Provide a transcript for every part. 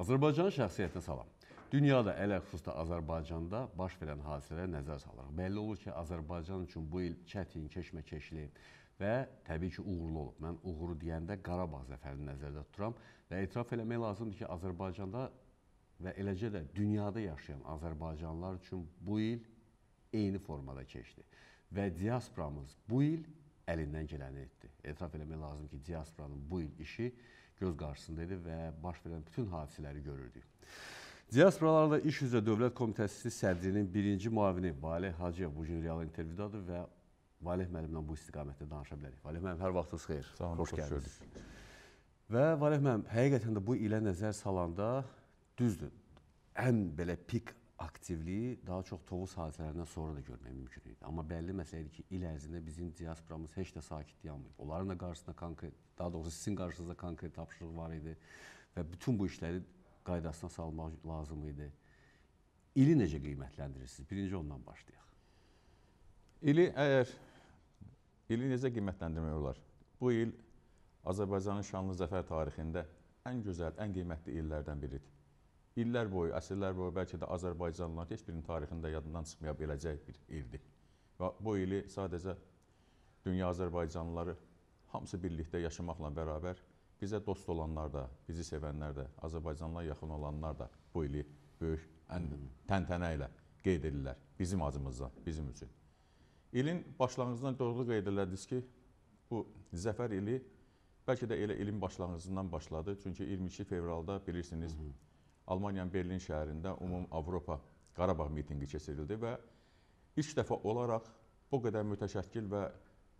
Azərbaycan şəxsiyyətinə salam. Dünyada, ələxüsusda Azərbaycanda baş verən hadisələrə nəzər salırıq. Bəlli olur ki, Azərbaycan üçün bu il çətin, keşməkeşli və təbii ki, uğurlu olub. Mən uğuru deyəndə Qarabağ zəfərini nəzərdə tuturam və etiraf eləmək lazımdır ki, Azərbaycanda və eləcə də dünyada yaşayan azərbaycanlılar üçün bu il eyni formada keçdi. Və diasporamız bu il əlindən gələni etdi. Etiraf eləmək lazım ki, diasporanın bu il işi göz qarşısındaydı və baş verən bütün hadisələri görürdük. Diasporalarda İş üzrə Dövlət Komitəsi sədrinin birinci muavini Valeh Hacıyev bu gün real intervyudadır və Valeh müəllimlə bu istiqamətdə danışa bilərik. Valeh müəllim, hər vaxtınız xeyir. Sağ olun, xoş gəldiniz. Və Valeh müəllim, həqiqətən də bu ilə nəzər salanda düzdür, ən belə pik aktivliyi daha çox Tovuz hadisələrindən sonra da görmək mümkün idi. Amma bəlli məsələdir ki, il ərzində bizim diasporamız heç də sakit dayanmayıb. Onların da qarşısında konkret, daha doğrusu sizin qarşınızda konkret tapşırıq var idi və bütün bu işləri qaydasına salmaq lazım idi. İli necə qiymətləndirirsiniz? Birinci ondan başlayaq. İli əgər ili necə qiymətləndirmək olar? Bu il Azərbaycanın şanlı zəfər tarixində ən gözəl, ən qiymətli illərdən biridir illər boyu, əsrlər boyu bəlkə də Azərbaycanlıların heç birinin tarixində yadından çıxmaya biləcək bir evdir. Və bu ili sadəcə dünya Azərbaycanlıları hamısı birlikdə yaşamaqla bərabər bizə dost olanlar da, bizi sevənlər də, Azərbaycanla yaxın olanlar da bu ili böyük hmm. təntənə ilə qeyd edirlər bizim acımızdan, bizim üçün. İlin başlanğıcından doğru qeyd elədiniz ki, bu zəfər ili bəlkə də elə ilin başlanğıcından başladı. Çünki 22 fevralda bilirsiniz, Hı -hı Almaniyanın Berlin şəhərində Ümum Avropa Qarabağ mitinqi keçirildi və ilk dəfə olaraq bu qədər mütəşəkkil və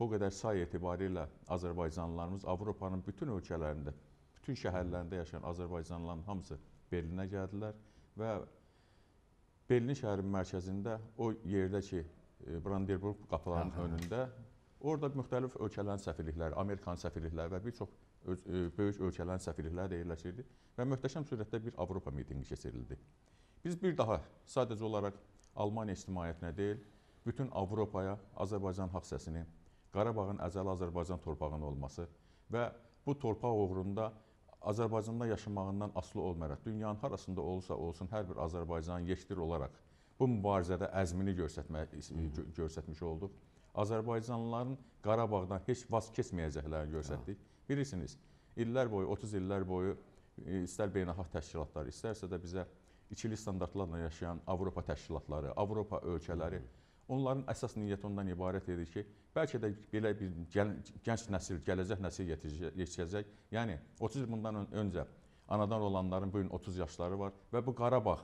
bu qədər say etibarilə Azərbaycanlılarımız Avropanın bütün ölkələrində, bütün şəhərlərində yaşayan Azərbaycanlıların hamısı Berlinə gəldilər və Berlin şəhərinin mərkəzində o yerdəki e, Brandenburg qapılarının önündə orada müxtəlif ölkələrin səfirlikləri, Amerikan səfirlikləri və bir çox öz, böyük ölkələrin səfirlikləri də yerləşirdi və möhtəşəm sürətdə bir Avropa mitinqi keçirildi. Biz bir daha sadəcə olaraq Almaniya ictimaiyyətinə deyil, bütün Avropaya Azərbaycan haqq səsini, Qarabağın əzəli Azərbaycan torpağının olması və bu torpaq uğrunda Azərbaycanda yaşamağından asılı olmayaraq, dünyanın harasında olsa olsun hər bir Azərbaycan yeşdir olaraq bu mübarizədə əzmini görsətmə, görsətmiş olduq. Azərbaycanlıların Qarabağdan heç vaz keçməyəcəklərini göstərdik Bilirsiniz, illər boyu, 30 illər boyu e, istər beynəlxalq təşkilatlar, istərsə də bizə ikili standartlarla yaşayan Avropa təşkilatları, Avropa ölkələri, onların əsas niyyəti ondan ibarət edir ki, bəlkə də belə bir gənc nəsil, gələcək nəsil yetişəcək. Yəni 30 il bundan öncə anadan olanların bu gün 30 yaşları var və bu Qarabağ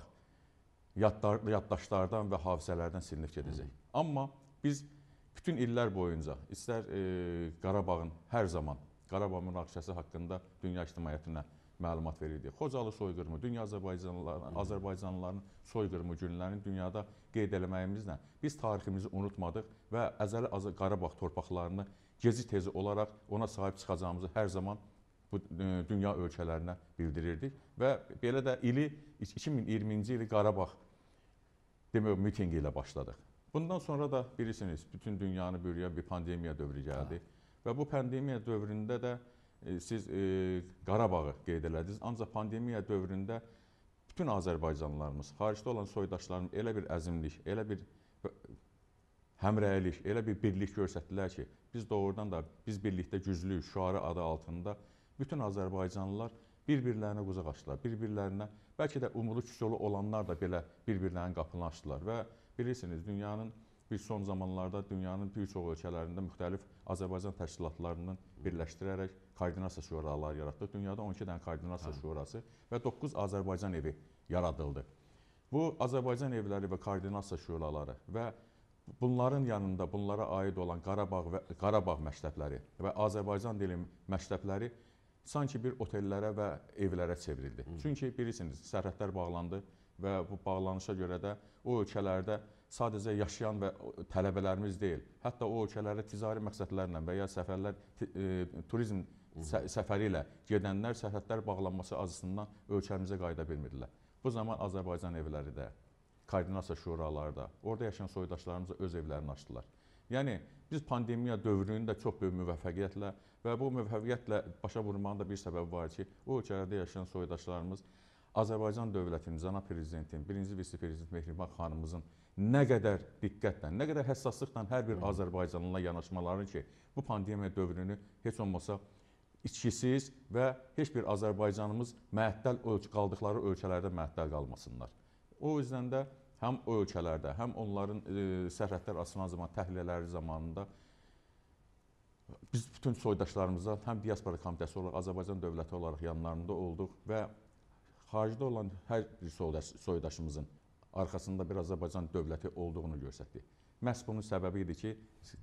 yaddar, yaddaşlardan və hafizələrdən silinib gedəcək. Amma biz bütün illər boyunca istər e, Qarabağın hər zaman Qarabağ münaqişəsi haqqında dünya ictimaiyyətinə məlumat verirdi. Xocalı soyqırımı, dünya Azərbaycanlıların, Azərbaycanlıların soyqırımı günlərini dünyada qeyd eləməyimizlə biz tariximizi unutmadıq və əzəli Azər Qarabağ torpaqlarını gezi-tezi olaraq ona sahib çıxacağımızı hər zaman bu e, dünya ölkələrinə bildirirdik və belə də ili 2020-ci ili Qarabağ demək mitinqi ilə başladıq. Bundan sonra da bilirsiniz, bütün dünyanı bürüyən bir pandemiya dövrü gəldi. Ha. Hə. Və bu pandemiya dövründə də e, siz e, Qarabağı qeyd elədiniz. Ancaq pandemiya dövründə bütün azərbaycanlılarımız, xaricdə olan soydaşlarımız elə bir əzimlik, elə bir həmrəylik, elə bir birlik göstərdilər ki, biz doğrudan da biz birlikdə güclüyük şüarı adı altında bütün azərbaycanlılar bir-birlərinə qucaq açdılar, bir-birlərinə bəlkə də umulu küçolu olanlar da belə bir-birlərinin qapını açdılar və bilirsiniz dünyanın Biz son zamanlarda dünyanın bir çox ölkələrində müxtəlif Azərbaycan təşkilatlarından birləşdirərək koordinasiya şuraları yaratdıq. Dünyada 12 dənə koordinasiya hə. şurası və 9 Azərbaycan evi yaradıldı. Bu Azərbaycan evləri və koordinasiya şuraları və bunların yanında bunlara aid olan Qarabağ və Qarabağ məktəbləri və Azərbaycan dili məktəbləri sanki bir otellərə və evlərə çevrildi. Hı. Çünki bilirsiniz, sərhədlər bağlandı və bu bağlanışa görə də o ölkələrdə sadəcə yaşayan və tələbələrimiz deyil, hətta o ölkələrə ticari məqsədlərlə və ya səfərlər e, turizm sə səfəri ilə gedənlər sərhədlər bağlanması azısından ölkəmizə qayıda bilmirdilər. Bu zaman Azərbaycan evləri də, koordinasiya şuraları da, orada yaşayan soydaşlarımız öz evlərini açdılar. Yəni biz pandemiya dövrünü də çox böyük müvəffəqiyyətlə və bu müvəffəqiyyətlə başa vurmanın da bir səbəbi var ki, o ölkələrdə yaşayan soydaşlarımız Azərbaycan dövlətinin, cana prezidentin, birinci vitse-prezident Mehriban xanımızın nə qədər diqqətlə, nə qədər həssaslıqla hər bir Azərbaycanlıla yanaşmaları ki, bu pandemiya dövrünü heç olmasa içkisiz və heç bir Azərbaycanımız məəttəl ölk qaldıqları ölkələrdə məəttəl qalmasınlar. O üzdən də həm o ölkələrdə, həm onların e, sərhədlər açılan zaman təhlilələri zamanında biz bütün soydaşlarımızla həm diaspora komitəsi olaraq Azərbaycan dövləti olaraq yanlarında olduq və xaricdə olan hər bir soydaşımızın arxasında bir Azərbaycan dövləti olduğunu göstərdi. Məhz bunun səbəbi idi ki,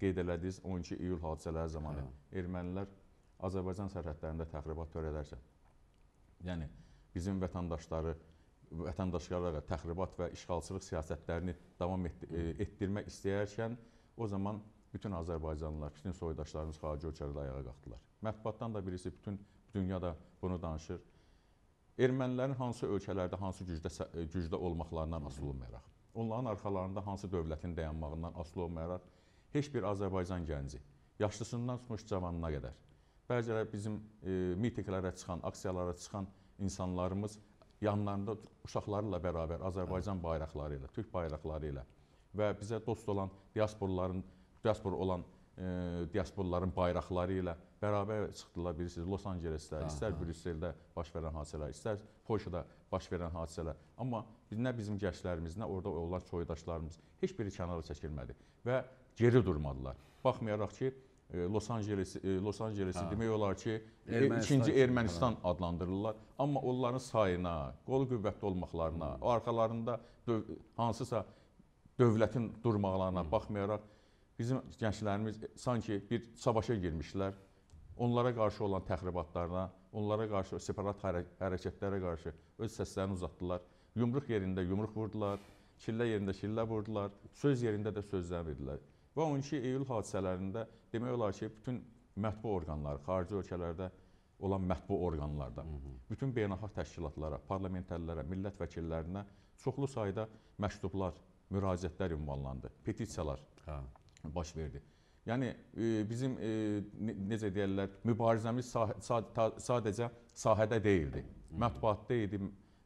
qeyd elədiniz 12 iyul hadisələri zamanı Hə. ermənilər Azərbaycan sərhədlərində təxribat törədərsə, yəni bizim vətəndaşları vətəndaşlara təxribat və işğalçılıq siyasətlərini davam etdi e, etdirmək istəyərkən o zaman bütün Azərbaycanlılar, bütün soydaşlarımız xarici ölkələrdə ayağa qalxdılar. Mətbuatdan da birisi bütün dünyada bunu danışır ermənilərin hansı ölkələrdə, hansı gücdə, e, gücdə olmaqlarından asılı olmayaraq, onların arxalarında hansı dövlətin dayanmağından asılı olmayaraq, heç bir Azərbaycan gənci, yaşlısından tutmuş cavanına qədər, bəziləri bizim e, mitinglərə çıxan, aksiyalara çıxan insanlarımız yanlarında uşaqlarla bərabər Azərbaycan hə. bayraqları ilə, Türk bayraqları ilə və bizə dost olan diasporların, diaspor olan E, diasporların bayraqları ilə bərabər çıxdılar, bilirsiniz, Los Ancelesdə, istər Brüsseldə baş verən hadisələr, istər Polşada baş verən hadisələr. Amma nə bizim gənclərimiz, nə orada olan soydaşlarımız heç biri kənara çəkilmədi və geri durmadılar. Baxmayaraq ki, e, Los Ancelesi e, Los Ancelesi ha. demək olar ki, Ermənistan ikinci Ermənistan ha. adlandırırlar. Amma onların sayına, qol qüvvətli olmaqlarına, Hı. arxalarında döv hansısa dövlətin durmaqlarına Hı. baxmayaraq Bizim gənclərimiz e, sanki bir savaşa girmişlər. Onlara qarşı olan təxribatlarına, onlara qarşı separat hərə hərəkətlərə qarşı öz səslərini uzatdılar. Yumruq yerində yumruq vurdular, killə yerində killə vurdular, söz yerində də sözlər verdilər. Və 12 iyul hadisələrində demək olar ki, bütün mətbu orqanları, xarici ölkələrdə olan mətbu orqanlarda, Hı -hı. bütün beynəlxalq təşkilatlara, parlamentərlərə, millət vəkillərinə çoxlu sayda məktublar, müraciətlər ünvanlandı, petisiyalar. Hə baş verdi. Yəni bizim e, necə deyirlər, mübarizəmiz sadəcə sahədə deyildi. Mətbuatda idi,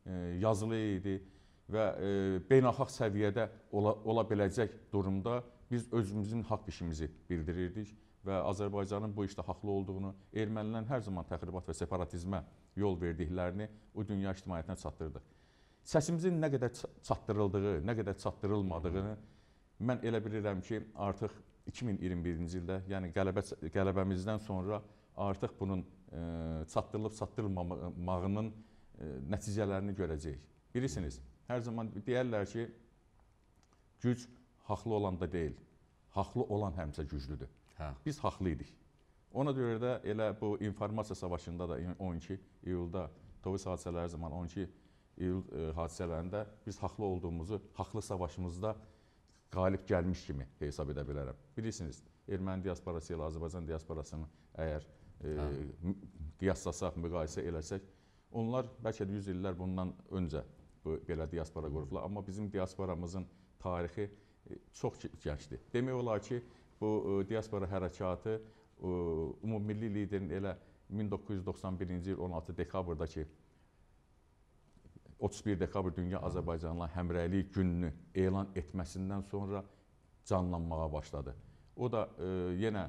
e, yazılı idi və beynəlxalq səviyyədə ola, ola biləcək durumda biz özümüzün haqq işimizi bildirirdik və Azərbaycanın bu işdə haqlı olduğunu, ermənilərin hər zaman təxribat və separatizmə yol verdiklərini o dünya ictimaiyyətinə çatdırdıq. Səsimizin nə qədər çatdırıldığı, nə qədər çatdırılmadığını Hı -hı Mən elə bilirəm ki, artıq 2021-ci ildə, yəni qələbə qələbəmizdən sonra artıq bunun e, çatdırılıb çatdırılmamağının e, nəticələrini görəcəyik. Bilirsiniz, hər zaman deyərlər ki, güc haqlı olanda deyil, haqlı olan həmişə güclüdür. Hə. Biz haqlı idik. Ona görə də elə bu informasiya savaşında da 12 iyulda Tovis hadisələri zamanı 12 iyul e, hadisələrində biz haqlı olduğumuzu, haqlı savaşımızda görəcəyik qalib gəlmiş kimi hesab edə bilərəm. Bilirsiniz, erməni diasporası ilə Azərbaycan diasporasını əgər e, ə, hə. qiyaslasaq, müqayisə eləsək, onlar bəlkə də 100 illər bundan öncə belə diaspora qurublar, amma bizim diasporamızın tarixi e, çox gəncdir. Demək olar ki, bu e, diaspora hərəkatı ümummilli liderin elə 1991-ci il 16 dekabrdakı 31 dekabr Dünya Azərbaycanla həmrəylik gününü elan etməsindən sonra canlanmağa başladı. O da e, yenə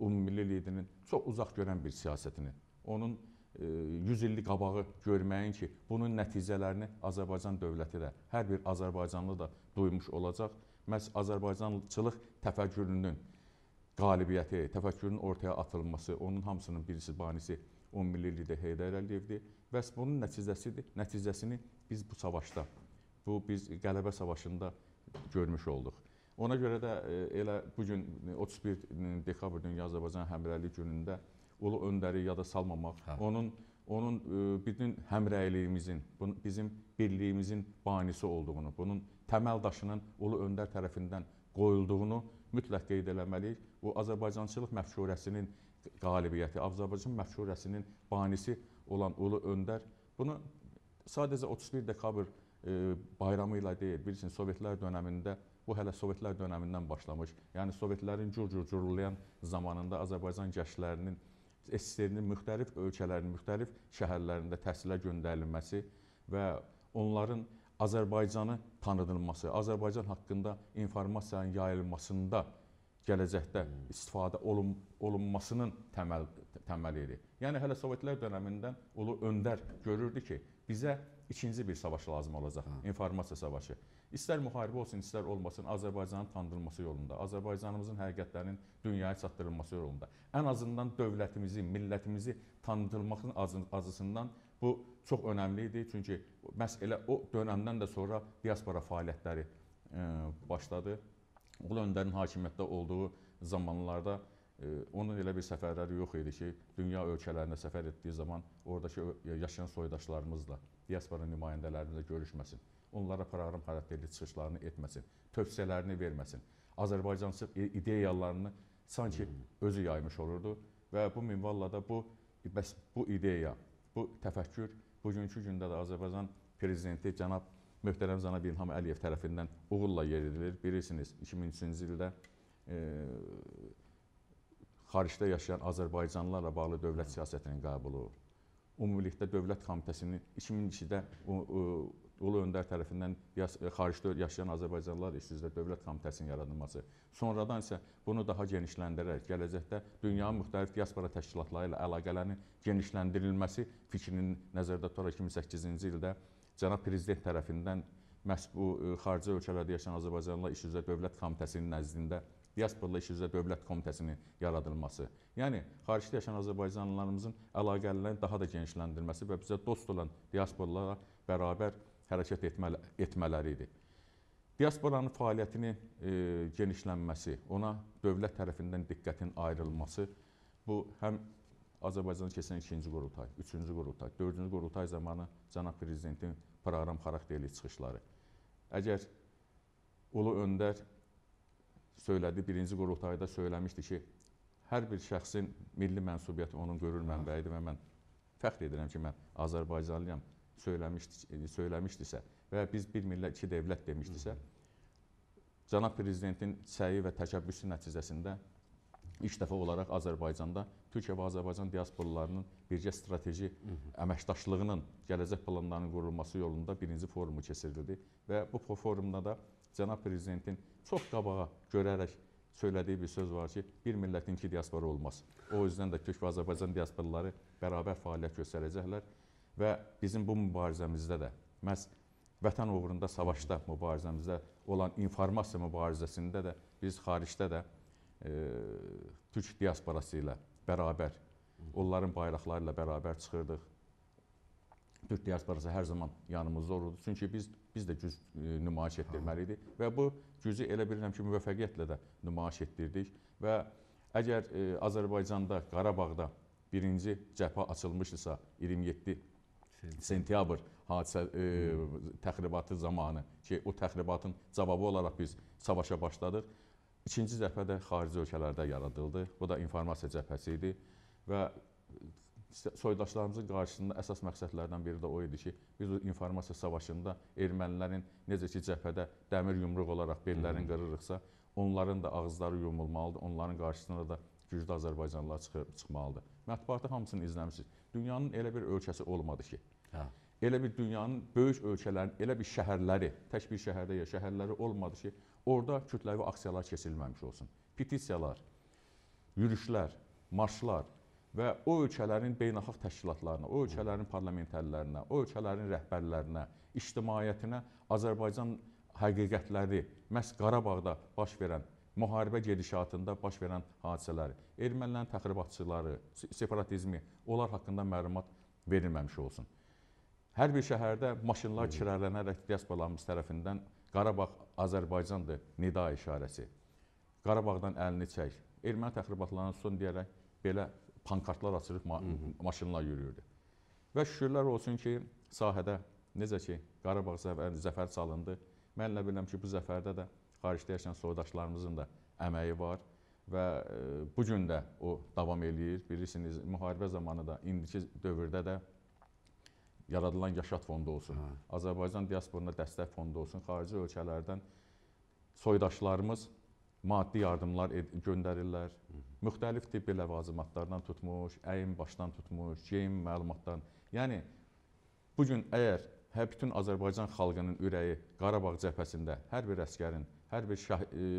ümummilli liderinin çox uzaq görən bir siyasətini, onun e, 100 illik qabağı görməyin ki, bunun nəticələrini Azərbaycan dövləti də, hər bir azərbaycanlı da duymuş olacaq. Məs Azərbaycançılıq təfəkkürünün qalibiyyəti, təfəkkürün ortaya atılması, onun hamısının birisi banisi 10 milli lider Heydər Əliyevdir. Bəs bunun nəticəsidir. Nəticəsini biz bu savaşda, bu biz qələbə savaşında görmüş olduq. Ona görə də e, elə bu gün 31 dekabr Dünya Azərbaycan Həmrəylik günündə ulu öndəri yada salmamaq, hə. onun onun e, bütün həmrəyliyimizin, bizim birliyimizin banisi olduğunu, bunun təməl daşının ulu öndər tərəfindən qoyulduğunu mütləq qeyd eləməliyik. Bu Azərbaycançılıq məfkurəsinin qalibiyyəti, Azərbaycan məşhurəsinin banisi olan Ulu Öndər bunu sadəcə 31 dekabr e, bayramı ilə deyil, bilirsiniz, Sovetlər dönəmində, bu hələ Sovetlər dönəmindən başlamış, yəni Sovetlərin cür-cür cürlayan zamanında Azərbaycan gəşlərinin, SSR-nin müxtəlif ölkələrin, müxtəlif şəhərlərində təhsilə göndərilməsi və onların Azərbaycanı tanıdılması, Azərbaycan haqqında informasiyanın yayılmasında gələcəkdə hmm. istifadə olun, olunmasının təməl təməlidir. Yəni hələ Sovetlər dövründən ulu öndər görürdü ki, bizə ikinci bir savaş lazım olacaq, Hı. informasiya savaşı. İstər müharibə olsun, istər olmasın, Azərbaycanın tanıdılması yolunda, Azərbaycanımızın həqiqətlərinin dünyaya çatdırılması yolunda, ən azından dövlətimizi, millətimizi tanıdılmağın acısından bu çox önəmli idi. Çünki məhz elə o dönəmdən də sonra diaspora fəaliyyətləri ə, e, başladı Ulu öndərin hakimiyyətdə olduğu zamanlarda e, onun elə bir səfərləri yox idi ki, dünya ölkələrinə səfər etdiyi zaman oradakı yaşayan soydaşlarımızla, diaspora nümayəndələrimizlə görüşməsin, onlara proqram xarakterli çıxışlarını etməsin, tövsiyələrini verməsin, Azərbaycansı ideyalarını sanki özü yaymış olurdu və bu minvalla da bu, bəs bu ideya, bu təfəkkür bugünkü gündə də Azərbaycan Prezidenti cənab möhtərəm Cənab İlham Əliyev tərəfindən uğurla yeridilir. Bilirsiniz, 2003-cü ildə e, xaricdə yaşayan azərbaycanlılarla bağlı dövlət siyasətinin qəbulu, ümumilikdə dövlət komitəsinin 2002-də Ulu Öndər tərəfindən e, xaricdə yaşayan Azərbaycanlılar işsizdə dövlət komitəsinin yaradılması. Sonradan isə bunu daha genişləndirərək gələcəkdə dünyanın müxtəlif diaspora təşkilatları ilə əlaqələrinin genişləndirilməsi fikrinin nəzərdə tutaraq 2008-ci ildə cənab prezident tərəfindən məhz bu e, xarici ölkələrdə yaşayan Azərbaycanlılar iş üzrə dövlət komitəsinin nəzdində diasporla iş üzrə dövlət komitəsinin yaradılması. Yəni xaricdə yaşayan Azərbaycanlılarımızın əlaqələrini daha da genişləndirməsi və bizə dost olan diasporlara bərabər hərəkət etmələ etmələri idi. Diasporanın fəaliyyətini e, genişlənməsi, ona dövlət tərəfindən diqqətin ayrılması bu həm Azərbaycanın keçən ikinci qurultay, üçüncü qurultay, dördüncü qurultay zamanı cənab prezidentin proqram xarakterli çıxışları. Əgər Ulu Öndər söylədi, birinci qurultayda söyləmişdi ki, hər bir şəxsin milli mənsubiyyəti onun görür mənbəyidir və mən fəxr edirəm ki, mən Azərbaycanlıyam söyləmişdi, söyləmişdisə və biz bir millət, iki dövlət demişdisə, Cənab Prezidentin səyi və təkəbbüsü nəticəsində ilk dəfə olaraq Azərbaycanda Türkiyə və Azərbaycan diasporlarının birgə strateji əməkdaşlığının gələcək planlarının qurulması yolunda birinci forumu keçirildi və bu forumda da cənab prezidentin çox qabağa görərək söylədiyi bir söz var ki, bir millətin iki diasporu olmaz. O üzdən də Türk və Azərbaycan diasporları bərabər fəaliyyət göstərəcəklər və bizim bu mübarizəmizdə də məhz vətən uğrunda savaşda mübarizəmizdə olan informasiya mübarizəsində də biz xaricdə də türk diasporası ilə bərabər, onların bayraqları ilə bərabər çıxırdıq. Türk diasporası hər zaman yanımızda olurdu. Çünki biz biz də güc nümayiş etdirməli idik və bu gücü elə bilirəm ki, müvəffəqiyyətlə də nümayiş etdirdik və əgər e, Azərbaycanda, Qarabağda birinci cəbhə açılmışdısa 27 sentyabr hadisə e, təxribatı zamanı ki, o təxribatın cavabı olaraq biz savaşa başladıq İkinci cəbhə də xarici ölkələrdə yaradıldı. Bu da informasiya cəbhəsi idi və soydaşlarımızın qarşısında əsas məqsədlərdən biri də o idi ki, biz bu informasiya savaşında ermənilərin necə ki cəbhədə dəmir yumruq olaraq bellərini qırırıqsa, onların da ağızları yumulmalıdır, onların qarşısına da güclü azərbaycanlılar çıxıb çıxmalıdır. Mətbuatda hamısını izləmişik. Dünyanın elə bir ölkəsi olmadı ki. Hə elə bir dünyanın böyük ölkələrin, elə bir şəhərləri, tək bir şəhərdə ya şəhərləri olmadı ki, orada kütləvi aksiyalar keçirilməmiş olsun. Petisiyalar, yürüşlər, marşlar və o ölkələrin beynəlxalq təşkilatlarına, o ölkələrin parlamentərlərinə, o ölkələrin rəhbərlərinə, ictimaiyyətinə Azərbaycan həqiqətləri, məhz Qarabağda baş verən müharibə gedişatında baş verən hadisələri, ermənilərin təxribatçıları, separatizmi, onlar haqqında məlumat verilməmiş olsun. Hər bir şəhərdə maşınlar kirələnərək diasporalarımız tərəfindən Qarabağ Azərbaycandır nida işarəsi. Qarabağdan əlini çək. Erməni təxribatlarına son deyərək belə pankartlar açılıb ma maşınla yürüyürdü. Və şükürlər olsun ki, sahədə necə ki Qarabağ zəfər, zəfər çalındı. Mən elə bilirəm ki, bu zəfərdə də xaricdə yaşayan soydaşlarımızın da əməyi var və e, bu gün də o davam eləyir. Bilirsiniz, müharibə zamanı da, indiki dövrdə də yaradılan Yaşad fondu olsun, hə. Azərbaycan diasporuna dəstək fondu olsun, xarici ölkələrdən soydaşlarımız maddi yardımlar göndərirlər. Hı. Müxtəlif tibbi ləvazimatlardan tutmuş, əyin başdan tutmuş, geyim məlumatdan. Yəni bu gün əgər hər bütün Azərbaycan xalqının ürəyi Qarabağ cəbhəsində hər bir əskərin, hər bir şah, e,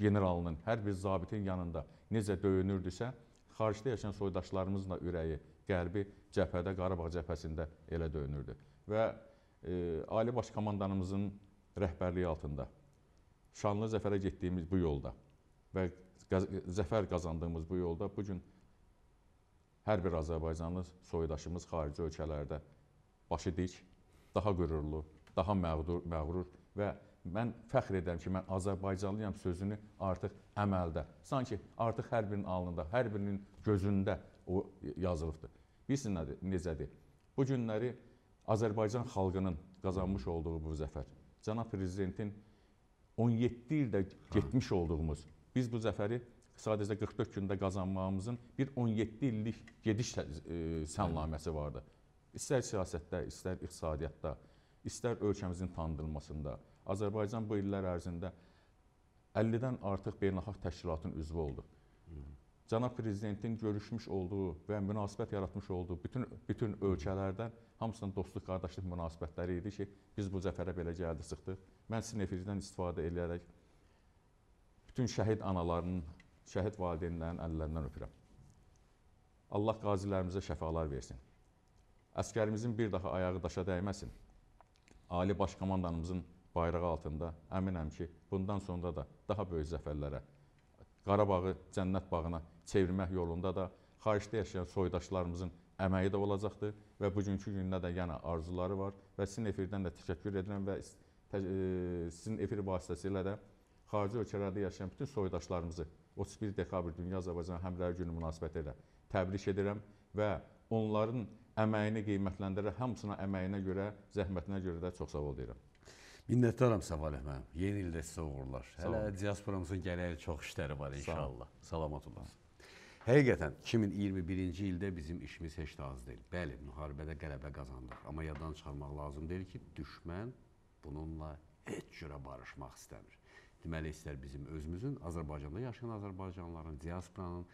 generalının, hər bir zabitin yanında necə döyünürdüsə, xaricdə yaşayan soydaşlarımızın da ürəyi qərbi cəbhədə, Qarabağ cəbhəsində elə döyünürdü. Və e, Ali Baş Komandanımızın rəhbərliyi altında şanlı zəfərə getdiyimiz bu yolda və qaz zəfər qazandığımız bu yolda bu gün hər bir Azərbaycanlı soydaşımız xarici ölkələrdə başı dik, daha qürurlu, daha məğrur, məğrur və mən fəxr edirəm ki, mən Azərbaycanlıyam sözünü artıq əməldə, sanki artıq hər birinin alnında, hər birinin gözündə o yazılıbdır. Bilirsin nədir, necədir? Bu günləri Azərbaycan xalqının qazanmış olduğu bu zəfər, cənab prezidentin 17 ildə getmiş olduğumuz, biz bu zəfəri sadəcə 44 gündə qazanmağımızın bir 17 illik gediş e, sənlaməsi vardı. İstər siyasətdə, istər iqtisadiyyatda, istər ölkəmizin tanıdılmasında, Azərbaycan bu illər ərzində 50-dən artıq beynəlxalq təşkilatın üzvü oldu cənab prezidentin görüşmüş olduğu və münasibət yaratmış olduğu bütün bütün ölkələrdən hamısının dostluq, qardaşlıq münasibətləri idi ki, biz bu zəfərə belə gəldi çıxdıq. Mən sizin efirinizdən istifadə edərək bütün şəhid analarının, şəhid valideynlərinin əllərindən öpürəm. Allah qazilərimizə şəfalar versin. Əskərimizin bir daha ayağı daşa dəyməsin. Ali Baş Komandanımızın bayrağı altında əminəm ki, bundan sonra da daha böyük zəfərlərə Qarabağı cənnət bağına çevirmək yolunda da xaricdə yaşayan soydaşlarımızın əməyi də olacaqdır və bugünkü gündə də yenə yəni arzuları var və sizin efirdən də təşəkkür edirəm və e, sizin efir vasitəsilə də xarici ölkələrdə yaşayan bütün soydaşlarımızı 31 dekabr Dünya Azərbaycan Həmrəyi Günü münasibətilə təbrik edirəm və onların əməyini qiymətləndirə, hamısına əməyinə görə, zəhmətinə görə də çox sağ ol deyirəm. Minnətdaram Səvaleh mənim. Yeni ildə sizə uğurlar. Hələ diasporamızın gələcək çox işləri var inşallah. Salamat olun. Həqiqətən 2021-ci ildə bizim işimiz heç də az deyil. Bəli, müharibədə qələbə qazandıq, amma yaddan çıxarmaq lazım deyil ki, düşmən bununla heç cürə barışmaq istəmir. Deməli istər bizim özümüzün, Azərbaycanda yaşayan azərbaycanlıların, diasporanın,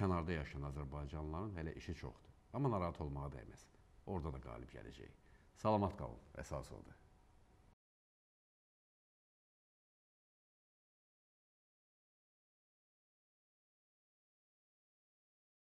kənarda yaşayan azərbaycanlıların hələ işi çoxdur. Amma narahat olmağa dəyməz. Orada da qalib gələcək. Salamat qalın əsas oldu.